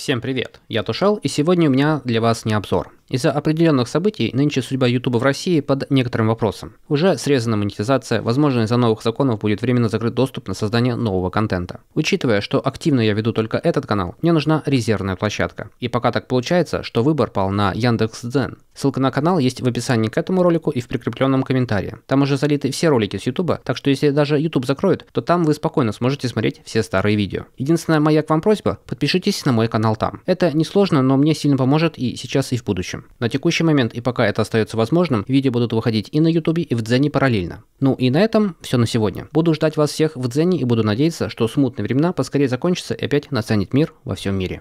Всем привет, я Тушал и сегодня у меня для вас не обзор. Из-за определенных событий нынче судьба Ютуба в России под некоторым вопросом. Уже срезана монетизация, возможно из-за новых законов будет временно закрыт доступ на создание нового контента. Учитывая, что активно я веду только этот канал, мне нужна резервная площадка. И пока так получается, что выбор пал на Яндекс.Дзен. Ссылка на канал есть в описании к этому ролику и в прикрепленном комментарии. Там уже залиты все ролики с YouTube, так что если даже YouTube закроют, то там вы спокойно сможете смотреть все старые видео. Единственная моя к вам просьба, подпишитесь на мой канал там. Это несложно, но мне сильно поможет и сейчас, и в будущем. На текущий момент, и пока это остается возможным, видео будут выходить и на YouTube, и в Дзене параллельно. Ну и на этом все на сегодня. Буду ждать вас всех в Дзене и буду надеяться, что смутные времена поскорее закончатся и опять настанет мир во всем мире.